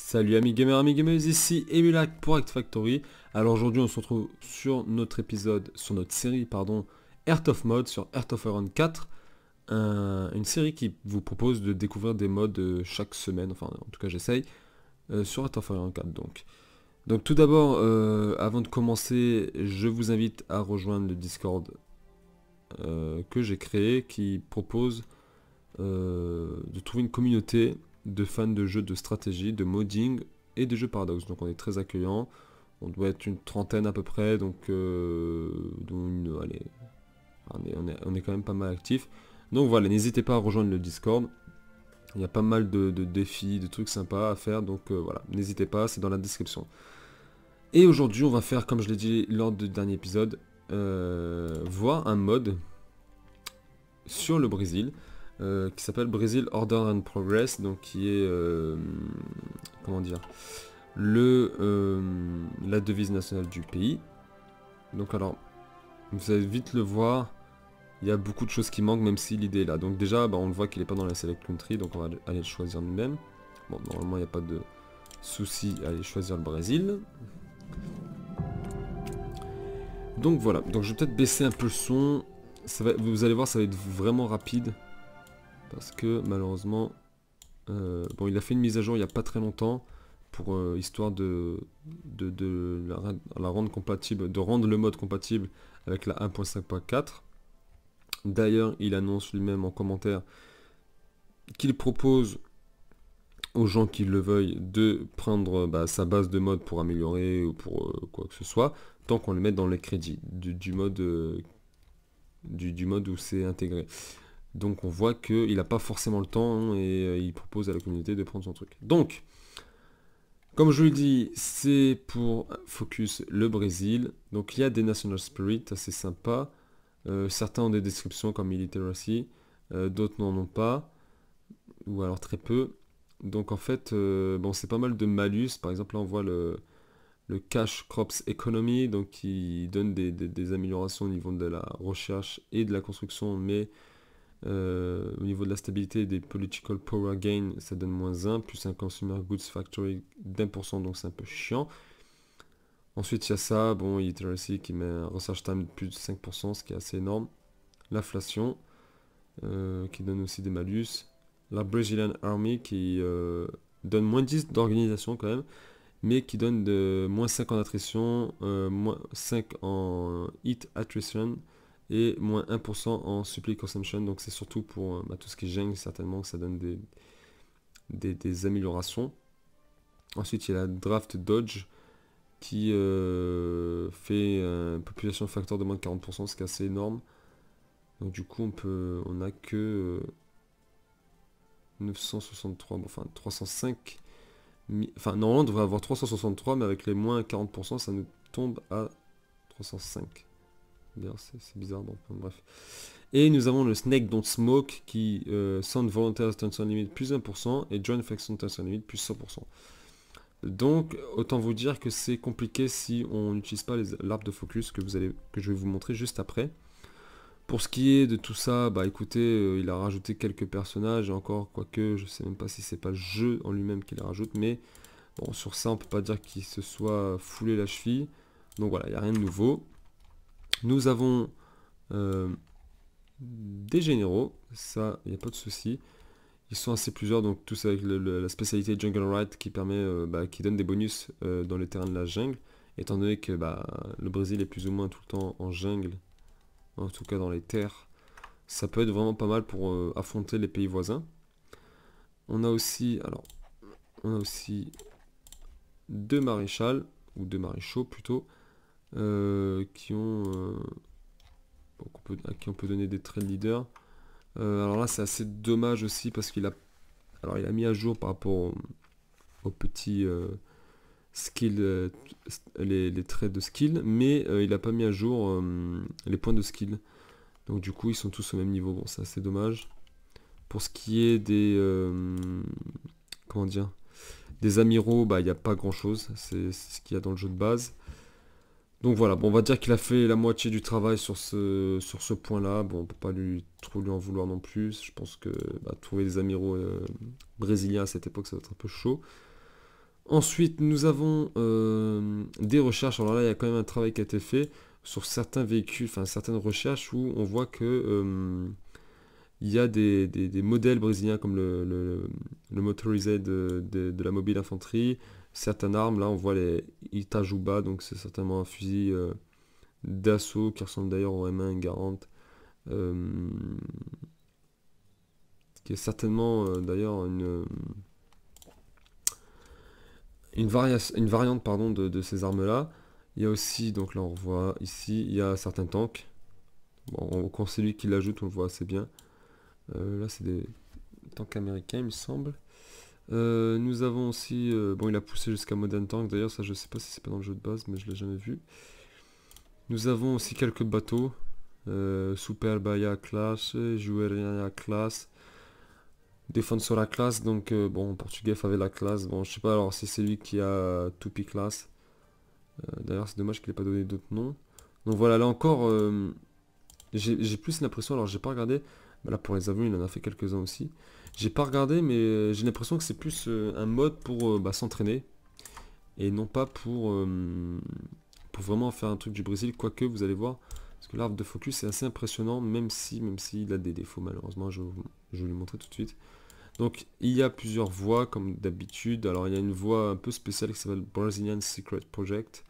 Salut amis gamers, amis gamers, ici Emilac pour Act Factory. Alors aujourd'hui on se retrouve sur notre épisode, sur notre série pardon, Earth of Mode sur Earth of Iron 4. une série qui vous propose de découvrir des modes euh, chaque semaine, enfin en tout cas j'essaye, euh, sur Earth of Iron 4 donc. Donc tout d'abord, euh, avant de commencer, je vous invite à rejoindre le Discord que j'ai créé qui propose de trouver une communauté de fans de jeux de stratégie, de modding et de jeux paradoxe Donc on est très accueillant. On doit être une trentaine à peu près, donc, euh, on est, quand même pas mal actif. Donc voilà, n'hésitez pas à rejoindre le Discord. Il y a pas mal de, défis, de trucs sympas à faire, donc euh, voilà, n'hésitez pas, c'est dans la description. Et aujourd'hui, on va faire, comme je l'ai dit lors du dernier épisode, euh, voir un mode sur le Brésil. Euh, qui s'appelle Brésil Order and Progress, donc qui est euh, comment dire le euh, la devise nationale du pays. Donc alors, vous allez vite le voir, il y a beaucoup de choses qui manquent même si l'idée est là. Donc déjà, bah, on le voit qu'il n'est pas dans la select country, donc on va aller le choisir nous-mêmes. Bon, normalement il n'y a pas de souci à aller choisir le Brésil. Donc voilà, donc je vais peut-être baisser un peu le son. Ça va, vous allez voir, ça va être vraiment rapide. Parce que malheureusement, euh, bon, il a fait une mise à jour il n'y a pas très longtemps pour euh, histoire de, la, rendre compatible, de rendre le mode compatible avec la 1.5.4. D'ailleurs, il annonce lui-même en commentaire qu'il propose aux gens qui le veuillent de prendre bah, sa base de mode pour améliorer ou pour euh, quoi que ce soit, tant qu'on le met dans les crédits du, du mode où c'est intégré. Donc on voit qu'il n'a pas forcément le temps hein, et euh, il propose à la communauté de prendre son truc. Donc, comme je vous le dis, c'est pour focus le Brésil. Donc il y a des National Spirit, assez sympa. Euh, certains ont des descriptions comme Illiteracy, euh, d'autres n'en ont pas, ou alors très peu. Donc en fait, bon, c'est pas mal de malus. Par exemple, là on voit le, Cash Crops Economy, donc qui donne des, améliorations au niveau de la recherche et de la construction, mais euh, au niveau de la stabilité des political power gain, ça donne moins 1, plus un consumer goods factory d'1%, donc c'est un peu chiant. Ensuite, il y a ça, bon, literacy qui met un research time de plus de 5%, ce qui est assez énorme. L'inflation, euh, qui donne aussi des malus. La Brazilian Army, qui euh, donne moins 10 d'organisation quand même, mais qui donne de moins 5 en attrition, moins 5 en hit attrition, et moins 1% en supply consumption. Donc c'est surtout pour euh, bah, tout ce qui gêne. certainement que ça donne des, des, améliorations. Ensuite, il y a la draft dodge qui euh, fait euh, population facteur de moins de 40%, ce qui est assez énorme. Donc du coup, on peut, on a que 963, enfin 305. Enfin, normalement, on devrait avoir 363, mais avec les moins 40%, ça nous tombe à 305. D'ailleurs, c'est bizarre, bon, bref. Et nous avons le Snake Don't Smoke qui euh, Sound Voluntary Attention Limit plus 1% et Join Faction Attention Limit plus 100%. Donc, autant vous dire que c'est compliqué si on n'utilise pas l'arbre de focus que, vous allez, que je vais vous montrer juste après. Pour ce qui est de tout ça, bah écoutez, euh, il a rajouté quelques personnages, et encore, quoique, je sais même pas si c'est pas le jeu en lui-même qui les rajoute, mais bon, sur ça, on peut pas dire qu'il se soit foulé la cheville. Donc voilà, il n'y a rien de nouveau. Nous avons euh, des généraux, ça, il n'y a pas de souci. Ils sont assez plusieurs, donc tous avec la spécialité Jungle Ride qui permet, euh, bah, qui donne des bonus euh, dans les terrains de la jungle, étant donné que bah, le Brésil est plus ou moins tout le temps en jungle, en tout cas dans les terres. Ça peut être vraiment pas mal pour affronter les pays voisins. On a aussi, alors, on a aussi deux maréchals, ou deux maréchaux plutôt, euh, qui ont euh, à qui on peut donner des traits de leader. Euh, alors là c'est assez dommage aussi parce qu'il a alors il a mis à jour par rapport aux petits petit skill les, traits de skill mais il n'a pas mis à jour les points de skill donc du coup ils sont tous au même niveau bon c'est assez dommage pour ce qui est des comment dire des amiraux bah il n'y a pas grand chose c'est ce qu'il y a dans le jeu de base donc voilà, bon, on va dire qu'il a fait la moitié du travail sur ce, point-là. Bon, on peut pas lui trop lui en vouloir non plus. Je pense que bah, trouver des amiraux euh, brésiliens à cette époque, ça va être un peu chaud. Ensuite, nous avons euh, des recherches. Alors là, il y a quand même un travail qui a été fait sur certains véhicules, enfin certaines recherches où on voit que euh, il y a des, modèles brésiliens comme le, le, motorisé de, la mobile infanterie, certaines armes. Là, on voit les Itajuba, donc c'est certainement un fusil euh, d'assaut qui ressemble d'ailleurs au M1 garante euh, qui est certainement euh, d'ailleurs une, une, variante pardon, de, ces armes-là. Il y a aussi, donc là on voit ici, il y a certains tanks. Bon, quand c'est lui qui l'ajoute, on voit assez bien. là, c'est des tanks américains, il me semble. Euh, nous avons aussi... Euh, bon, il a poussé jusqu'à Modern Tank. D'ailleurs, ça, je sais pas si c'est pas dans le jeu de base, mais je l'ai jamais vu. Nous avons aussi quelques bateaux. Euh, Super Baya classe, Jueria Class, Defensora Classe, Donc, euh, bon, portugais avait la classe. Bon, je sais pas alors si c'est lui qui a Tupi Classe. D'ailleurs, c'est dommage qu'il ait pas donné d'autres noms. Donc voilà, là encore, j'ai plus l'impression, alors j'ai pas regardé, bah là pour les avions il en a fait quelques-uns aussi. J'ai pas regardé mais euh, j'ai l'impression que c'est plus euh, un mode pour euh, bah, s'entraîner et non pas pour, pour vraiment faire un truc du Brésil, quoique vous allez voir, parce que l'arbre de focus est assez impressionnant, même si même s'il a des défauts malheureusement, je, je vais vous le montrer tout de suite. Donc il y a plusieurs voies comme d'habitude, alors il y a une voie un peu spéciale qui s'appelle Brazilian Secret Project,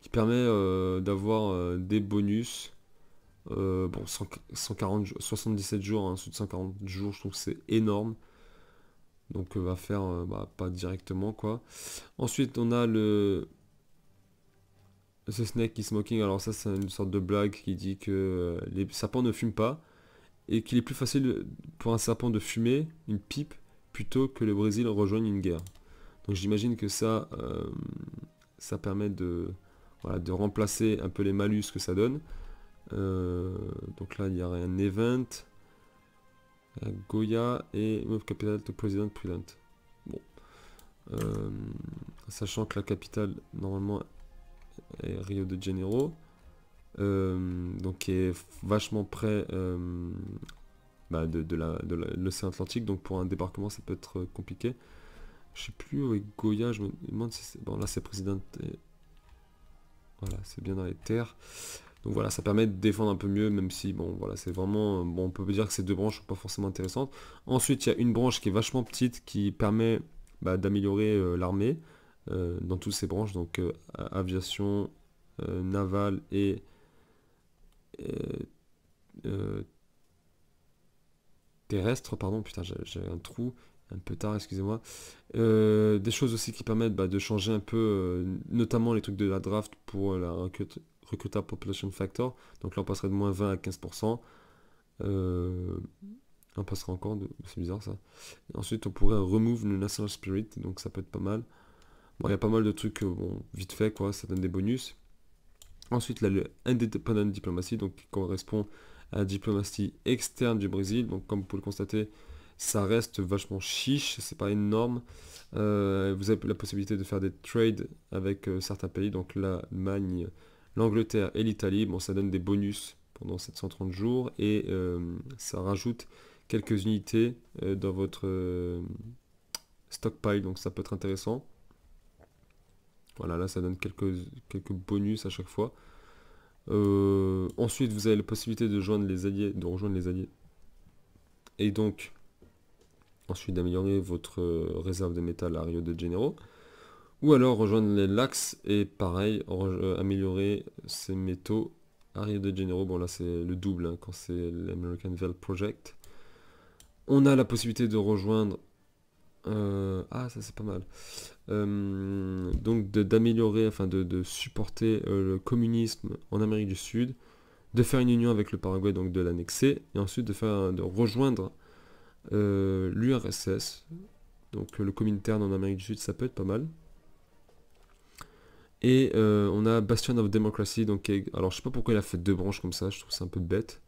qui permet d'avoir des bonus euh, bon, 140, 77 jours, hein, de 140 jours, je trouve c'est énorme. Donc euh, va faire, euh, bah, pas directement quoi. Ensuite, on a le... Ce Snake is Smoking, alors ça c'est une sorte de blague qui dit que les serpents ne fument pas et qu'il est plus facile pour un serpent de fumer une pipe plutôt que le Brésil rejoigne une guerre. Donc j'imagine que ça, ça permet de, voilà, de remplacer un peu les malus que ça donne. Euh, donc là, il y a un event. Goya et Move Capital de President Prudent. Bon. Euh, sachant que la capitale, normalement, est Rio de Janeiro. Euh, donc est vachement près bah, de, l'océan Atlantique. Donc pour un débarquement, ça peut être compliqué. Je sais plus où est Goya. Je me demande si c'est... Bon, là, c'est président Voilà, c'est bien dans les terres. Donc voilà, ça permet de défendre un peu mieux, même si, bon, voilà, c'est vraiment... Euh, bon, on peut dire que ces deux branches sont pas forcément intéressantes. Ensuite, il y a une branche qui est vachement petite, qui permet bah, d'améliorer euh, l'armée euh, dans toutes ces branches, donc aviation, navale et... terrestre, pardon, putain, j'avais un trou un peu tard, excusez-moi. des choses aussi qui permettent bah, de changer un peu, notamment les trucs de la draft pour la recruta population factor. Donc là, on passerait de moins 20 à 15%. Euh, on passerait encore de... C'est bizarre ça. ensuite, on pourrait remove le national spirit. Donc ça peut être pas mal. Bon, il y a pas mal de trucs, euh, bon, vite fait, quoi. Ça donne des bonus. Ensuite, là, le Independent Diplomacy, donc qui correspond à la diplomatie externe du Brésil. Donc comme vous pouvez le constater, ça reste vachement chiche, c'est pas énorme. Euh, vous avez la possibilité de faire des trades avec certains pays, donc l'Allemagne, L'Angleterre et l'Italie, bon, ça donne des bonus pendant 730 jours et euh, ça rajoute quelques unités euh, dans votre euh, stockpile, donc ça peut être intéressant. Voilà, là ça donne quelques, quelques bonus à chaque fois. ensuite, vous avez la possibilité de, joindre les alliés, de rejoindre les alliés. Et donc, ensuite d'améliorer votre réserve de métal à Rio de Janeiro. Ou alors rejoindre les lax et pareil, euh, améliorer ces métaux à de généraux. Bon là c'est le double hein, quand c'est l'American Veil Project. On a la possibilité de rejoindre... Euh, ah ça c'est pas mal. Euh, donc d'améliorer, enfin de, supporter le communisme en Amérique du Sud, de faire une union avec le Paraguay, donc de l'annexer, et ensuite de, faire, de rejoindre l'URSS. Donc le Comintern en Amérique du Sud ça peut être pas mal. Et euh, on a Bastion of Democracy, donc, alors je sais pas pourquoi il a fait deux branches comme ça, je trouve ça un peu bête.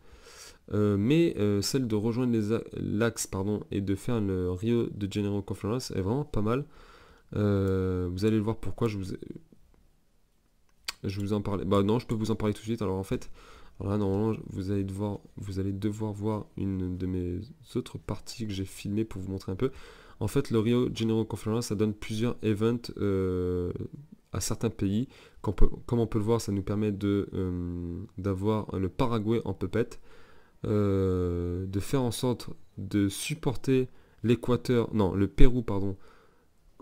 Euh, mais euh, celle de rejoindre l'axe pardon et de faire le Rio de General Conference est vraiment pas mal. vous allez le voir pourquoi je vous je vous en parlais. Bah non, je peux vous en parler tout de suite. Alors en fait, normalement vous allez devoir vous allez devoir voir une de mes autres parties que j'ai filmé pour vous montrer un peu. En fait, le Rio General Conference ça donne plusieurs events à certains pays. Comme on peut, comme on peut le voir, ça nous permet de euh, d'avoir le Paraguay en pupette, euh, de faire en sorte de supporter l'Équateur, non, le Pérou, pardon,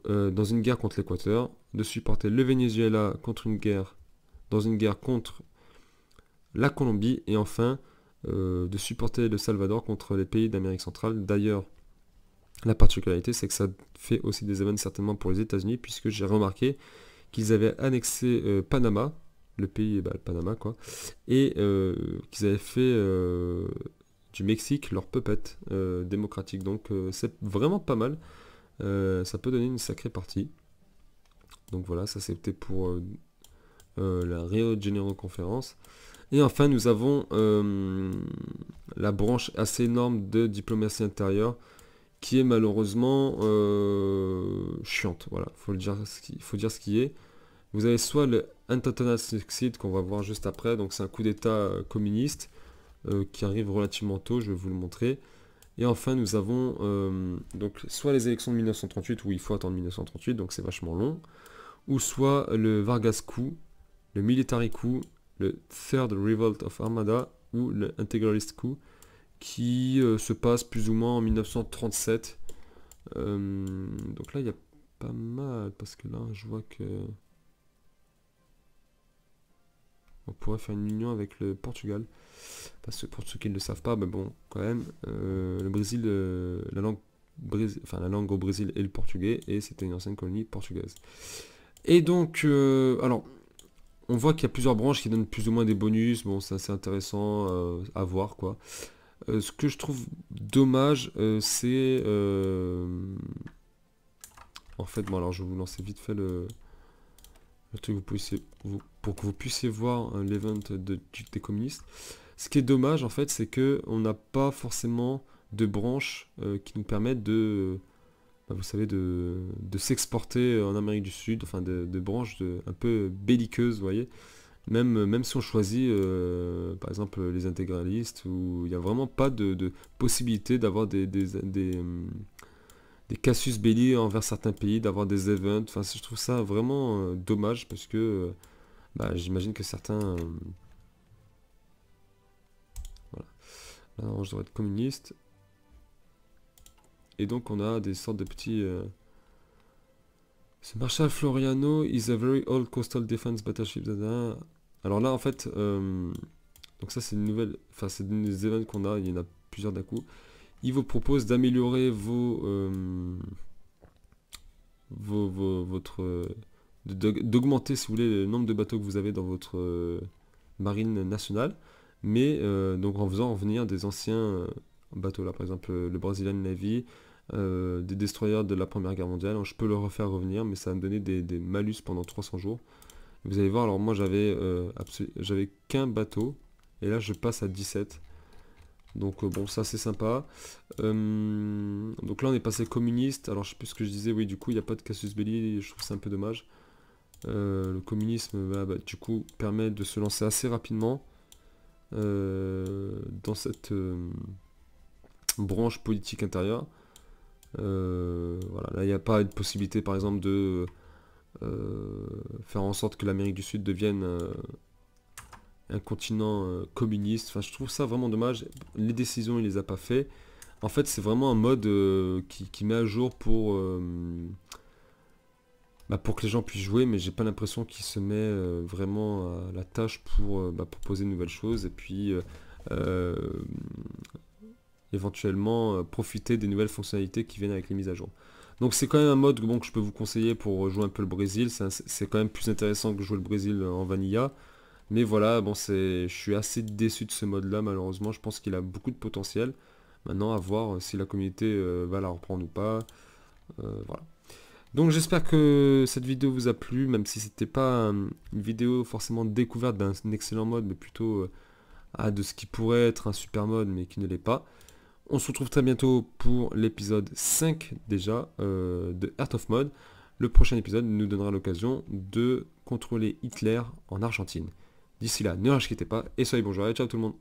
euh, dans une guerre contre l'Équateur, de supporter le Venezuela contre une guerre, dans une guerre contre la Colombie, et enfin de supporter le Salvador contre les pays d'Amérique centrale. D'ailleurs, la particularité, c'est que ça fait aussi des événements certainement pour les États-Unis, puisque j'ai remarqué qu'ils avaient annexé euh, Panama, le pays, bah, Panama quoi, et euh, qu'ils avaient fait euh, du Mexique leur puppet démocratique. Donc c'est vraiment pas mal. ça peut donner une sacrée partie. Donc voilà, ça c'était pour la Rio de Janeiro conférence. Et enfin, nous avons la branche assez énorme de diplomatie intérieure qui est malheureusement euh, chiante. Voilà, faut dire, ce qui, faut dire ce qui est. Vous avez soit le Antatana succeed qu'on va voir juste après, donc c'est un coup d'état euh, communiste euh, qui arrive relativement tôt, je vais vous le montrer. Et enfin nous avons donc soit les élections de 1938 où il faut attendre 1938, donc c'est vachement long, ou soit le Vargas coup, le Military coup, le Third Revolt of Armada ou le Integralist coup qui euh, se passe plus ou moins en 1937. Euh, donc là, il y a pas mal, parce que là, je vois que... On pourrait faire une union avec le Portugal. Parce que pour ceux qui ne le savent pas, mais bon, quand même, euh, le Brésil, la, langue Brésil, enfin, la langue au Brésil est le portugais, et c'était une ancienne colonie portugaise. Et donc, alors, on voit qu'il y a plusieurs branches qui donnent plus ou moins des bonus, bon, c'est assez intéressant à voir, quoi. Euh, ce que je trouve dommage, euh, c'est... Euh, en fait, bon alors je vais vous lancer vite fait le, truc pour que vous puissiez voir l'event de, des communistes. Ce qui est dommage en fait, c'est qu'on n'a pas forcément de branches qui nous permettent de bah, vous savez, de, s'exporter en Amérique du Sud, enfin de, branches un peu belliqueuses, vous voyez. Euh, même, si on choisit, euh, par exemple, les intégralistes, où il n'y a vraiment pas de, possibilité d'avoir des, des, euh, des, casus belli envers certains pays, d'avoir des events. Enfin, je trouve ça vraiment dommage, parce que bah, j'imagine que certains... voilà. Là, je devrais être communiste. Et donc, on a des sortes de petits... Ce Marshal Floriano is a very old coastal defense battleship. Alors là, en fait, euh, donc ça c'est une nouvelle, enfin c'est des événements qu'on a, il y en a plusieurs d'un coup. Il vous propose d'améliorer vos, euh, vos, votre, d'augmenter si vous voulez le nombre de bateaux que vous avez dans votre euh, marine nationale, mais donc en faisant revenir des anciens bateaux là, par exemple le Brazilian Navy, des destroyers de la Première Guerre mondiale. je peux le refaire revenir, mais ça va me donner des malus pendant 300 jours. Vous allez voir, alors moi j'avais euh, j'avais qu'un bateau. Et là je passe à 17. Donc euh, bon, ça c'est sympa. Euh, donc là on est passé communiste. Alors je sais plus ce que je disais. Oui, du coup il n'y a pas de casus belli. Je trouve ça un peu dommage. le communisme, bah, bah, du coup, permet de se lancer assez rapidement dans cette branche politique intérieure. voilà, là il n'y a pas de possibilité par exemple de euh, faire en sorte que l'Amérique du Sud devienne euh, un continent euh, communiste. Enfin, je trouve ça vraiment dommage. Les décisions, il les a pas fait. En fait, c'est vraiment un mode qui, met à jour pour bah, pour que les gens puissent jouer, mais j'ai pas l'impression qu'il se met vraiment à la tâche pour bah, proposer de nouvelles choses et puis éventuellement profiter des nouvelles fonctionnalités qui viennent avec les mises à jour. Donc c'est quand même un mode bon, que je peux vous conseiller pour jouer un peu le Brésil. C'est quand même plus intéressant que jouer le Brésil en Vanilla. Mais voilà, bon, je suis assez déçu de ce mode-là, malheureusement. Je pense qu'il a beaucoup de potentiel. Maintenant, à voir euh, si la communauté euh, va la reprendre ou pas. Euh, voilà. Donc j'espère que cette vidéo vous a plu, même si c'était pas hum, une vidéo forcément découverte d'un excellent mode, mais plutôt ah, de ce qui pourrait être un super mode, mais qui ne l'est pas. On se retrouve très bientôt pour l'épisode 5 déjà euh, de Heart of Mode. Le prochain épisode nous donnera l'occasion de contrôler Hitler en Argentine. D'ici là, ne rachetez pas et soyez bonjour et ciao tout le monde